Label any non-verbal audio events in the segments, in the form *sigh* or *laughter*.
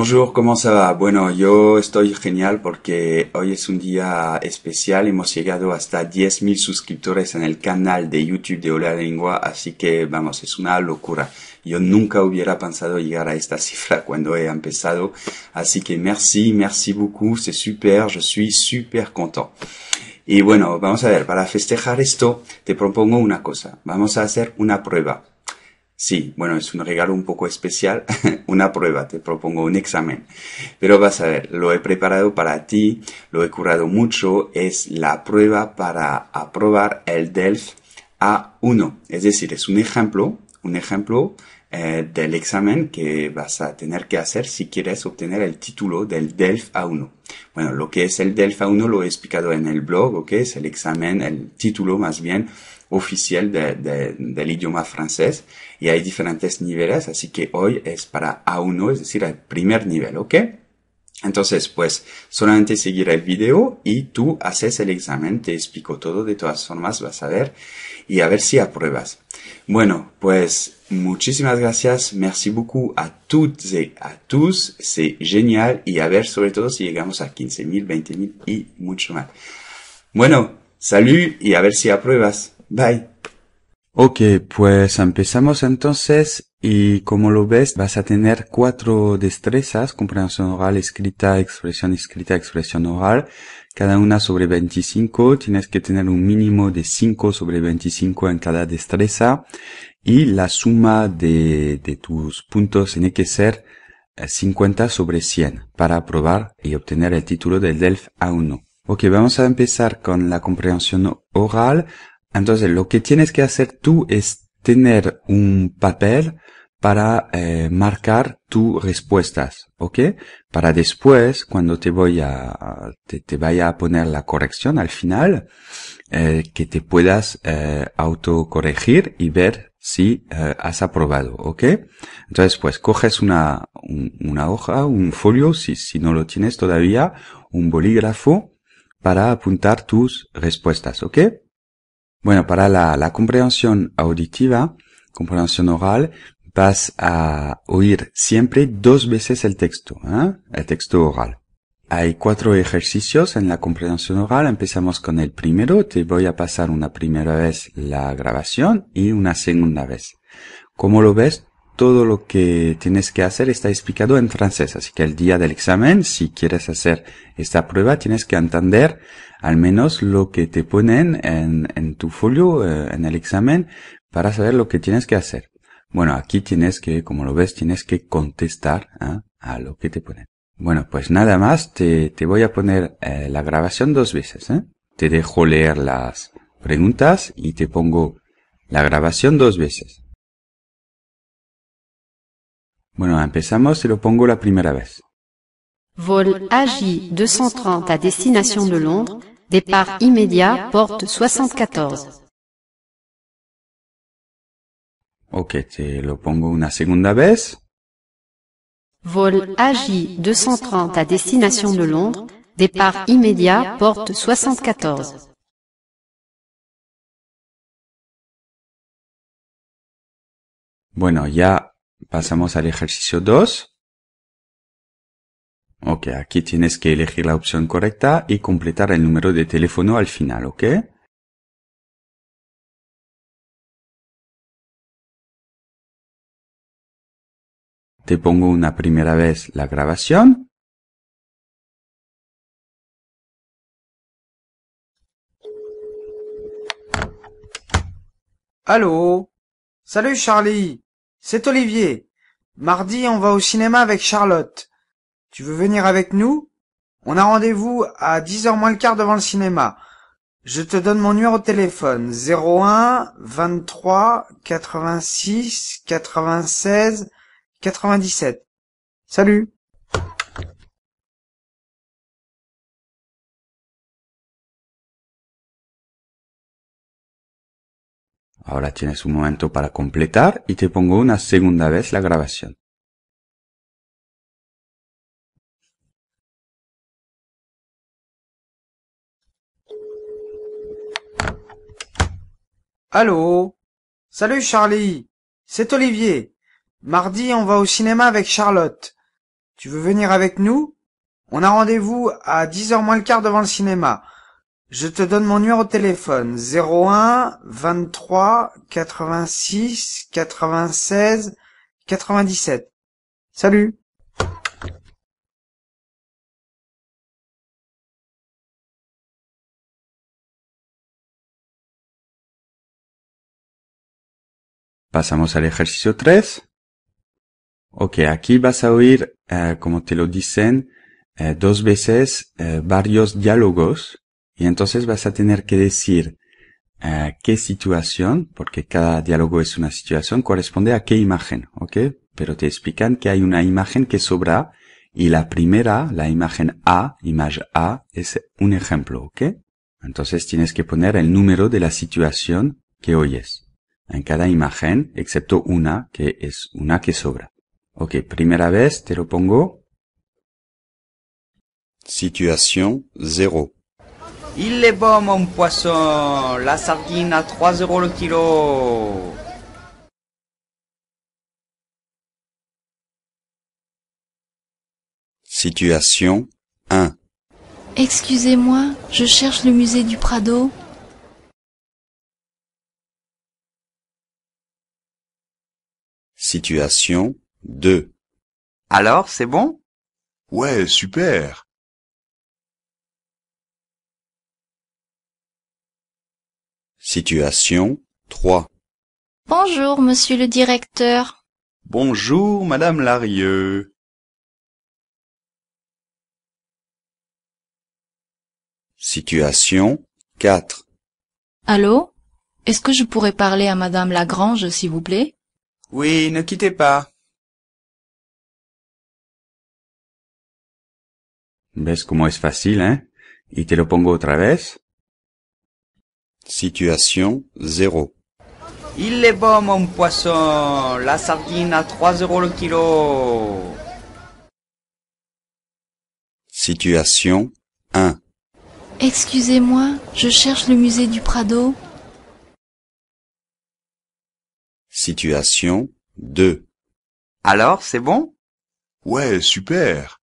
Bonjour, ¿cómo se va? Bueno, yo estoy genial porque hoy es un día especial. Hemos llegado hasta 10.000 suscriptores en el canal de YouTube de Hola Lengua, así que vamos, es una locura. Yo nunca hubiera pensado llegar a esta *laughs* cifra cuando he empezado. Así que merci, merci beaucoup, c'est super, je suis super content. Y bueno, vamos a ver, para festejar esto, te propongo una cosa. Vamos a hacer una prueba. Sí, bueno, es un regalo un poco especial, *laughs* una prueba, te propongo un examen. Pero vas a ver, lo he preparado para ti, lo he curado mucho, es la prueba para aprobar el DELF A1. Es decir, es un ejemplo, un ejemplo eh, del examen que vas a tener que hacer si quieres obtener el título del DELF A1. Bueno, lo que es el DELF A1 lo he explicado en el blog, ¿ok? Es el examen, el título más bien oficial de, de, del idioma francés y hay diferentes niveles, así que hoy es para A1, es decir, el primer nivel, ¿ok? Entonces, pues solamente seguir el video y tú haces el examen, te explico todo, de todas formas vas a ver y a ver si apruebas. Bueno, pues muchísimas gracias, merci beaucoup a toutes y a tous, c'est genial y a ver sobre todo si llegamos a 15.000, 20.000 y mucho más. Bueno, salud y a ver si apruebas. Bye. Ok, pues empezamos entonces y como lo ves vas a tener cuatro destrezas, comprensión oral, escrita, expresión escrita, expresión oral, cada una sobre 25, tienes que tener un mínimo de 5 sobre 25 en cada destreza y la suma de, tus puntos tiene que ser 50 eh, sobre 100 para aprobar y obtener el título del DELF A1. Ok, vamos a empezar con la comprensión oral. Entonces, lo que tienes que hacer tú es tener un papel para eh, marcar tus respuestas, ¿ok? Para después, cuando te voy a te, vaya a poner la corrección al final, eh, que te puedas eh, autocorregir y ver si has aprobado, ¿ok? Entonces, pues coges una una hoja, un folio, si si no lo tienes todavía, un bolígrafo para apuntar tus respuestas, ¿ok? Bueno, para la, la comprensión auditiva, comprensión oral, vas a oír siempre dos veces el texto, ¿eh? el texto oral. Hay cuatro ejercicios en la comprensión oral. Empezamos con el primero. Te voy a pasar una primera vez la grabación y una segunda vez. Como lo ves, todo lo que tienes que hacer está explicado en francés. Así que el día del examen, si quieres hacer esta prueba, tienes que entender al menos lo que te ponen en, tu folio, eh, en el examen, para saber lo que tienes que hacer. Bueno, aquí tienes que, como lo ves, tienes que contestar ¿ah? a lo que te ponen. Bueno, pues nada más, te, te voy a poner eh, la grabación dos veces. ¿eh? Te dejo leer las preguntas y te pongo la grabación dos veces. Bueno, empezamos y lo pongo la primera vez. Vol 230 a destination de Londres Départ immédiat, porte 74. Ok, te lo pongo una segunda vez. Vol AJ230 à destination de Londres, départ immédiat, porte 74. Bueno, ya pasamos al ejercicio 2. Ok, aquí tienes que elegir la opción correcta y completar el número de teléfono al final, ¿ok? Te pongo una primera vez la grabación. Allô Salut Charlie, c'est Olivier. Mardi, on va au cinéma avec Charlotte. Tu veux venir avec nous On a rendez-vous à 10 h moins le quart devant le cinéma. Je te donne mon numéro de téléphone. 01 23 86 96 97. Salut Ahora tienes un momento para completar y te pongo una segunda vez la grabación. Allô Salut Charlie, c'est Olivier. Mardi, on va au cinéma avec Charlotte. Tu veux venir avec nous On a rendez-vous à 10h moins le quart devant le cinéma. Je te donne mon numéro de téléphone 01 23 86 96 97. Salut Pasamos al ejercicio 3. Ok, aquí vas a oír, eh, como te lo dicen, eh, dos veces eh, varios diálogos y entonces vas a tener que decir qué situación, porque cada diálogo es una situación, corresponde a qué imagen, ok? Pero te explican que hay una imagen que sobra y la primera, la imagen A, imagen A, es un ejemplo, ok? Entonces tienes que poner el número de la situación que oyes. en cada imagen, excepto una, que es una que sobra. Ok, primera vez te lo pongo. Situation 0. Il est bon mon poisson, la sardine à 3 euros le kilo. Situation 1. Excusez-moi, je cherche le musée du Prado. Situation 2. Alors, c'est bon Ouais, super. Situation 3. Bonjour, monsieur le directeur. Bonjour, madame Larieux. Situation 4. Allô Est-ce que je pourrais parler à madame Lagrange, s'il vous plaît oui, ne quittez pas. ¿Ves comment c'est facile, hein? Et eh? te le pongo otra vez. Situation 0. Il est bon, mon poisson. La sardine à 3 euros le kilo. Situation 1. Excusez-moi, je cherche le musée du Prado. Situation 2. Alors, c'est bon Ouais, super.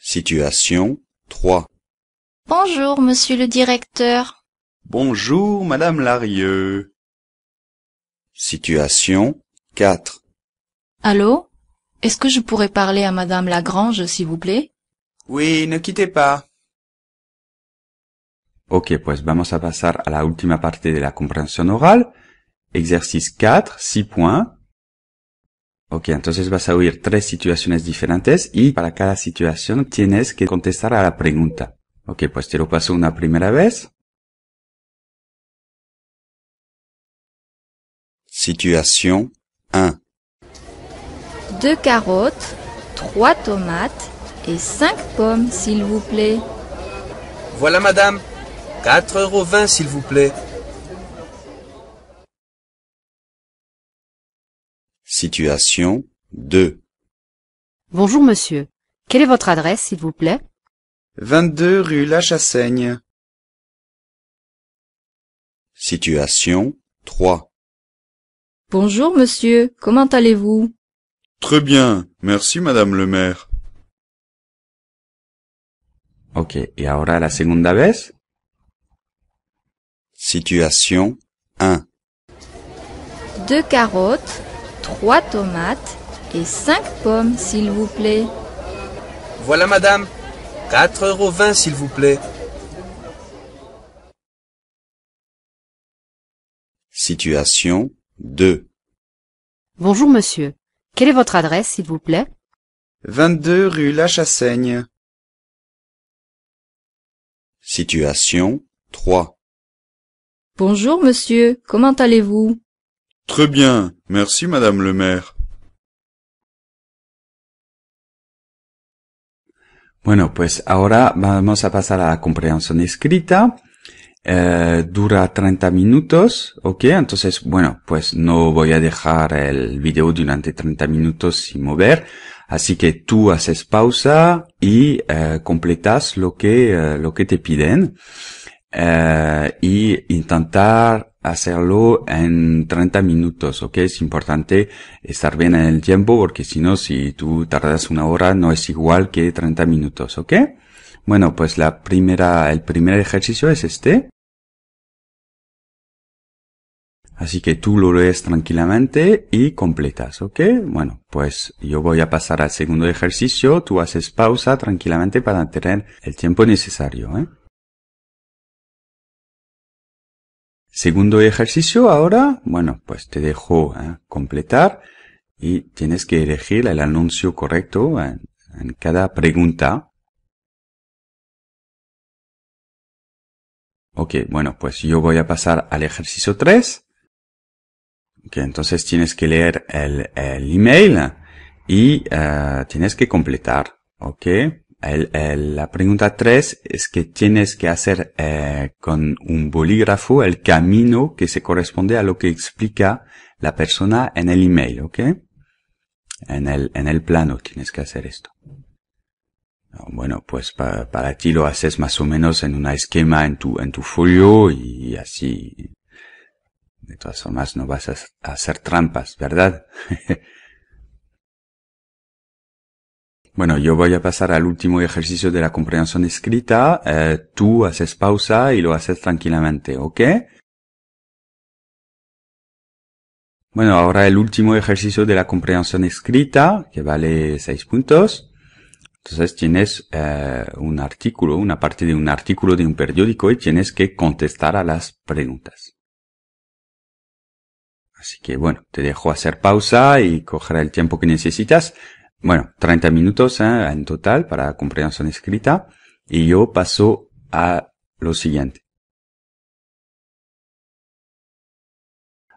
Situation 3. Bonjour, monsieur le directeur. Bonjour, madame Larieux. Situation 4. Allô Est-ce que je pourrais parler à madame Lagrange, s'il vous plaît Oui, ne quittez pas. Ok, pues vamos a pasar a la última parte de la comprensión oral. Exercice 4, 6 points. Ok, entonces vas a oír tres situaciones diferentes y para cada situación tienes que contestar a la pregunta. Ok, pues te lo paso una primera vez. Situation 1. Deux carottes, trois tomates et cinq pommes, s'il vous plaît. Voilà, madame. 4,20 euros, s'il vous plaît. Situation 2 Bonjour monsieur. Quelle est votre adresse, s'il vous plaît 22 rue La Situation 3 Bonjour monsieur, comment allez-vous Très bien, merci madame le maire. Ok, et ahora la segunda vez Situation 1 Deux carottes, Trois tomates et cinq pommes, s'il vous plaît. Voilà, madame. 4,20 euros, s'il vous plaît. Situation 2 Bonjour, monsieur. Quelle est votre adresse, s'il vous plaît 22 rue La Situation 3 Bonjour, monsieur. Comment allez-vous Très bien, merci madame le maire. Bueno, pues ahora vamos a pasar a la comprensión escrita. Eh, dura 30 minutos, ¿ok? Entonces, bueno, pues no voy a dejar el video durante 30 minutos sin mover. Así que tú haces pausa y eh, completas lo que, eh, lo que te piden eh, y intentar hacerlo en 30 minutos, ¿ok? Es importante estar bien en el tiempo porque si no, si tú tardas una hora no es igual que 30 minutos, ¿ok? Bueno, pues la primera, el primer ejercicio es este. Así que tú lo lees tranquilamente y completas, ¿ok? Bueno, pues yo voy a pasar al segundo ejercicio. Tú haces pausa tranquilamente para tener el tiempo necesario, ¿eh? Segundo ejercicio ahora, bueno, pues te dejo eh, completar y tienes que elegir el anuncio correcto en, cada pregunta. Ok, bueno, pues yo voy a pasar al ejercicio 3. Ok, entonces tienes que leer el, email y eh, tienes que completar. Ok la pregunta 3 es que tienes que hacer eh, con un bolígrafo el camino que se corresponde a lo que explica la persona en el email, ¿ok? En el, en el plano tienes que hacer esto. Bueno, pues para, para ti lo haces más o menos en un esquema en tu, en tu folio y así. De todas formas no vas a hacer trampas, ¿verdad? *laughs* Bueno, yo voy a pasar al último ejercicio de la comprensión escrita. Eh, tú haces pausa y lo haces tranquilamente, ¿ok? Bueno, ahora el último ejercicio de la comprensión escrita, que vale seis puntos. Entonces tienes eh, un artículo, una parte de un artículo de un periódico y tienes que contestar a las preguntas. Así que bueno, te dejo hacer pausa y coger el tiempo que necesitas. Bueno, 30 minutos ah, en total para comprensión escrita y yo paso a lo siguiente.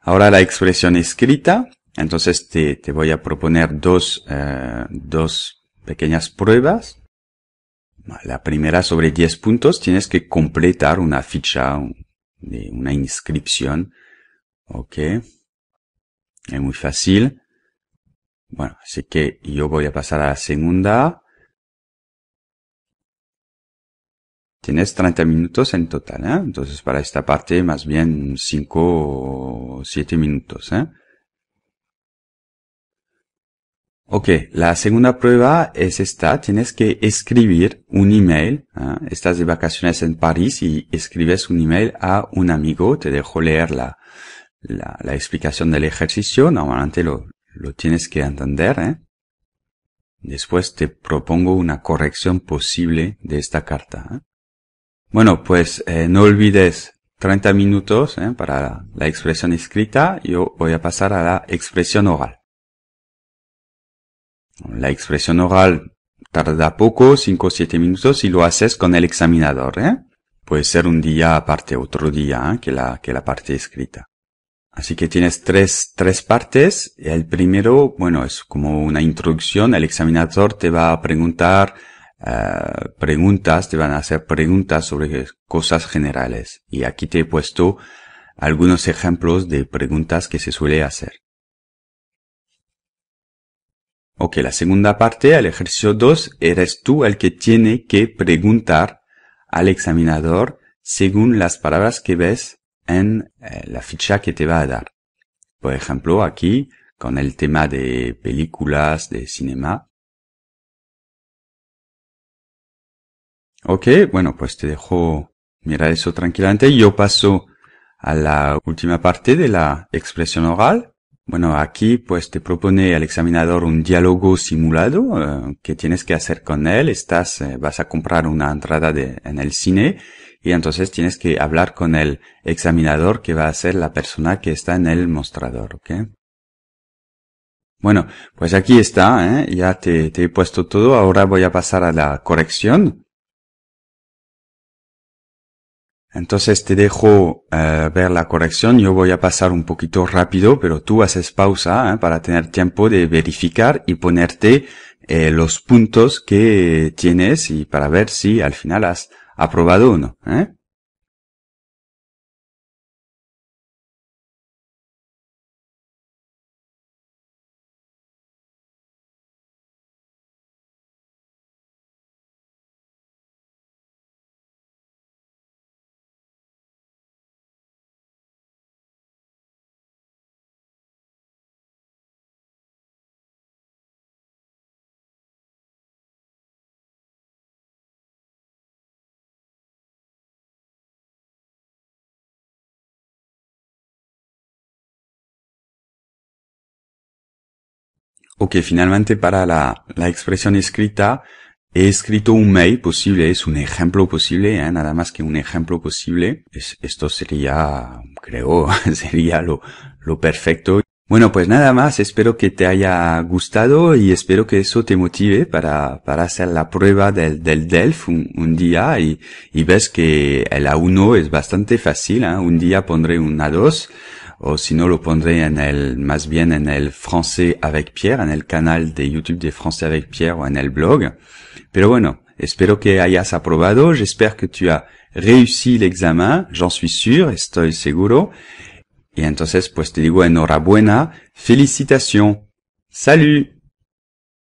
Ahora la expresión escrita, entonces te, te voy a proponer dos, eh, dos pequeñas pruebas. La primera sobre 10 puntos, tienes que completar una ficha de una inscripción. Ok. Es muy fácil. Bueno, así que yo voy a pasar a la segunda. Tienes 30 minutos en total, ¿eh? Entonces para esta parte más bien 5 o 7 minutos, ¿eh? Ok, la segunda prueba es esta. Tienes que escribir un email. ¿eh? Estás de vacaciones en París y escribes un email a un amigo. Te dejo leer la, la explicación del ejercicio. Normalmente lo, lo tienes que entender, ¿eh? Después te propongo una corrección posible de esta carta. ¿eh? Bueno, pues eh, no olvides 30 minutos ¿eh? para la, expresión escrita. Yo voy a pasar a la expresión oral. La expresión oral tarda poco, 5 o 7 minutos, si lo haces con el examinador. Puede ser un día aparte, otro día, que, la, que la parte escrita. Así que tienes tres, tres partes. El primero, bueno, es como una introducción. El examinador te va a preguntar eh, preguntas, te van a hacer preguntas sobre cosas generales. Y aquí te he puesto algunos ejemplos de preguntas que se suele hacer. Ok, la segunda parte, el ejercicio 2, eres tú el que tiene que preguntar al examinador según las palabras que ves en eh, la ficha que te va a dar. Por ejemplo, aquí, con el tema de películas, de cinema. Ok, bueno, pues te dejo mirar eso tranquilamente. Yo paso a la última parte de la expresión oral. Bueno, aquí pues te propone al examinador un diálogo simulado eh, que tienes que hacer con él. Estás, eh, vas a comprar una entrada de, en el cine y entonces tienes que hablar con el examinador que va a ser la persona que está en el mostrador, ¿ok? Bueno, pues aquí está, ¿eh? ya te, he puesto todo, ahora voy a pasar a la corrección. Entonces te dejo eh, ver la corrección, yo voy a pasar un poquito rápido, pero tú haces pausa ¿eh? para tener tiempo de verificar y ponerte eh, los puntos que tienes y para ver si al final has aprobado uno. ¿eh? Ok, finalmente para la, la expresión escrita, he escrito un mail posible, es un ejemplo posible, ¿eh? nada más que un ejemplo posible. esto sería, creo, *laughs* sería lo, lo perfecto. Bueno, pues nada más, espero que te haya gustado y espero que eso te motive para, para hacer la prueba del, del DELF un, día y, y, ves que el A1 es bastante fácil, ¿eh? un día pondré un A2, O oh, sinon, lo pondré en el, más bien en el français avec Pierre, en el canal de YouTube des français avec Pierre ou en el blog. Pero bueno, espero que hayas aprobado. J'espère que tu as réussi l'examen. J'en suis sûr, estoy seguro. Et entonces, pues te digo enhorabuena. Félicitations. Salut!